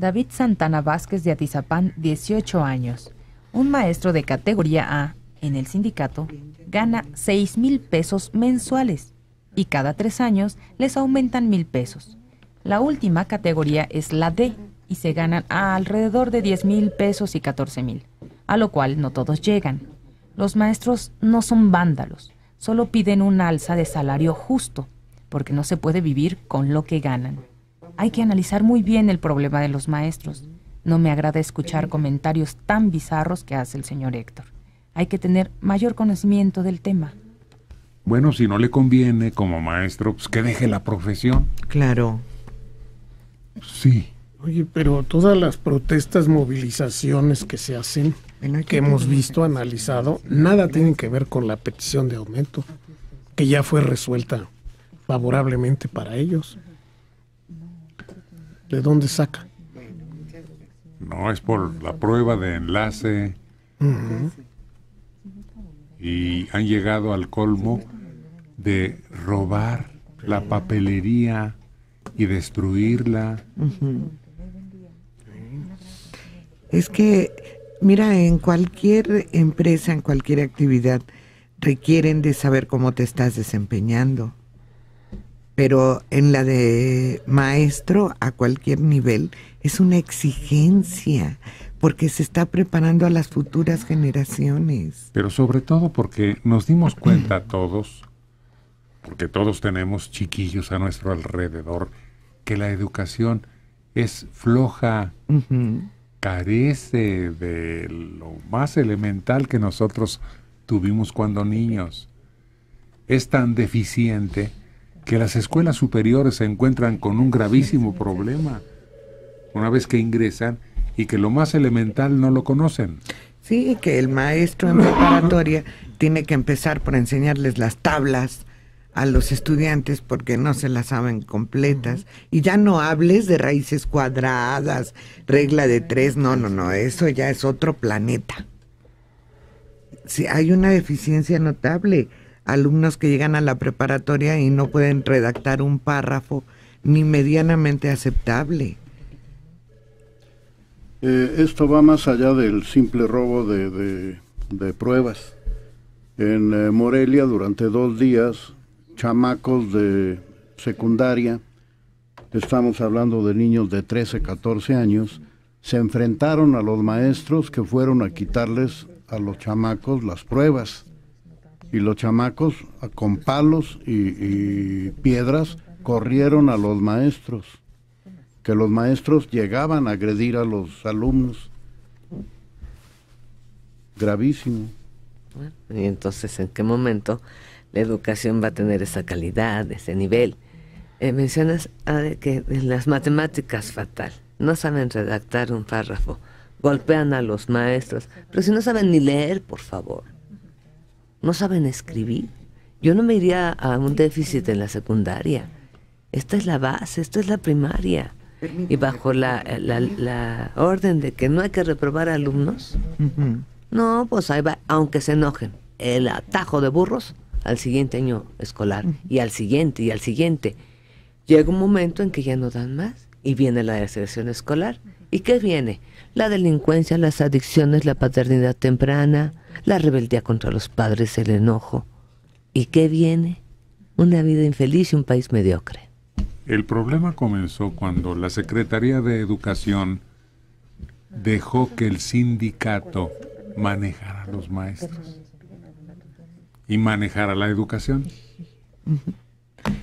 David Santana Vázquez de Atizapán, 18 años, un maestro de categoría A en el sindicato, gana 6 mil pesos mensuales y cada tres años les aumentan mil pesos. La última categoría es la D y se ganan a alrededor de 10 mil pesos y 14 mil, a lo cual no todos llegan. Los maestros no son vándalos, solo piden un alza de salario justo, porque no se puede vivir con lo que ganan. Hay que analizar muy bien el problema de los maestros. No me agrada escuchar comentarios tan bizarros que hace el señor Héctor. Hay que tener mayor conocimiento del tema. Bueno, si no le conviene como maestro, pues que deje la profesión. Claro. Sí. Oye, pero todas las protestas, movilizaciones que se hacen, que hemos visto, analizado, nada tienen que ver con la petición de aumento, que ya fue resuelta favorablemente para ellos de dónde saca. No, es por la prueba de enlace. Y han llegado al colmo de robar la papelería y destruirla. Es que, mira, en cualquier empresa, en cualquier actividad, requieren de saber cómo te estás desempeñando pero en la de maestro a cualquier nivel es una exigencia porque se está preparando a las futuras generaciones. Pero sobre todo porque nos dimos cuenta todos, porque todos tenemos chiquillos a nuestro alrededor, que la educación es floja, carece de lo más elemental que nosotros tuvimos cuando niños. Es tan deficiente que las escuelas superiores se encuentran con un gravísimo problema una vez que ingresan y que lo más elemental no lo conocen. Sí, que el maestro en preparatoria tiene que empezar por enseñarles las tablas a los estudiantes porque no se las saben completas. Y ya no hables de raíces cuadradas, regla de tres, no, no, no, eso ya es otro planeta. Sí, hay una deficiencia notable alumnos que llegan a la preparatoria y no pueden redactar un párrafo ni medianamente aceptable. Eh, esto va más allá del simple robo de, de, pruebas. En eh, Morelia durante dos días, chamacos de secundaria, estamos hablando de niños de 13, 14 años, se enfrentaron a los maestros que fueron a quitarles a los chamacos las pruebas y los chamacos con palos y, piedras corrieron a los maestros, que los maestros llegaban a agredir a los alumnos. Gravísimo. y entonces, ¿en qué momento la educación va a tener esa calidad, ese nivel? Eh, mencionas ah, que las matemáticas fatal, no saben redactar un párrafo, golpean a los maestros, pero si no saben ni leer, por favor no saben escribir. Yo no me iría a un déficit en la secundaria. Esta es la base, esta es la primaria. Y bajo la, orden de que no hay que reprobar alumnos, no, pues ahí va, aunque se enojen, el atajo de burros al siguiente año escolar y al siguiente y al siguiente. Llega un momento en que ya no dan más y viene la deserción escolar. ¿Y qué viene? La delincuencia, las adicciones, la paternidad temprana, la rebeldía contra los padres, el enojo. ¿Y qué viene? Una vida infeliz y un país mediocre. El problema comenzó cuando la Secretaría de Educación dejó que el sindicato manejara a los maestros y manejara la educación.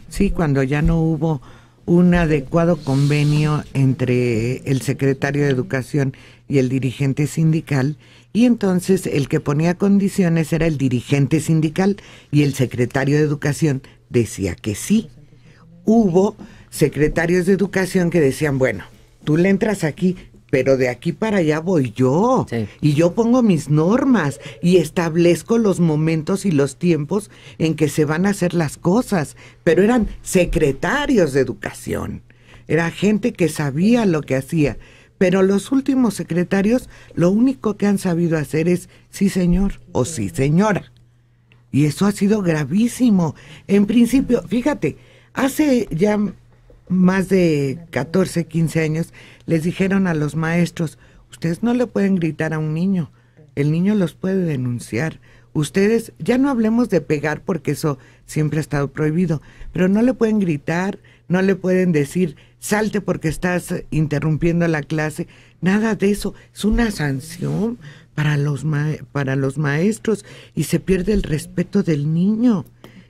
Sí, cuando ya no hubo un adecuado convenio entre el secretario de Educación y el dirigente sindical, y entonces el que ponía condiciones era el dirigente sindical y el secretario de Educación decía que sí. Hubo secretarios de Educación que decían, bueno, tú le entras aquí, pero de aquí para allá voy yo. Y yo pongo mis normas y establezco los momentos y los tiempos en que se van a hacer las cosas. Pero eran secretarios de educación. Era gente que sabía lo que hacía. Pero los últimos secretarios lo único que han sabido hacer es sí señor o sí señora. Y eso ha sido gravísimo. En principio, fíjate, hace ya más de 14, 15 años, les dijeron a los maestros, ustedes no le pueden gritar a un niño, el niño los puede denunciar. Ustedes, ya no hablemos de pegar porque eso siempre ha estado prohibido, pero no le pueden gritar, no le pueden decir, salte porque estás interrumpiendo la clase, nada de eso, es una sanción para los, para los maestros y se pierde el respeto del niño.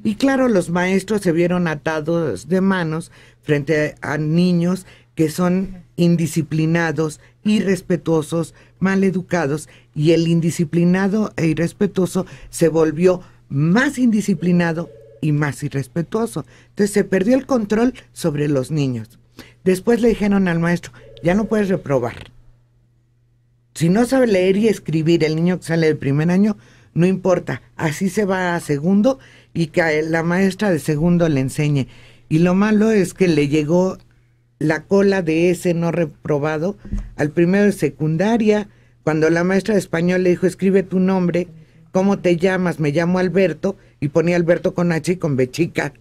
Y claro, los maestros se vieron atados de manos frente a niños que son indisciplinados, irrespetuosos, maleducados, y el indisciplinado e irrespetuoso se volvió más indisciplinado y más irrespetuoso. Entonces se perdió el control sobre los niños. Después le dijeron al maestro, ya no puedes reprobar. Si no sabe leer y escribir el niño que sale del primer año, no importa, así se va a segundo y que la maestra de segundo le enseñe. Y lo malo es que le llegó la cola de ese no reprobado al primero de secundaria, cuando la maestra de español le dijo, escribe tu nombre, ¿cómo te llamas? Me llamo Alberto, y ponía Alberto con H y con B chica.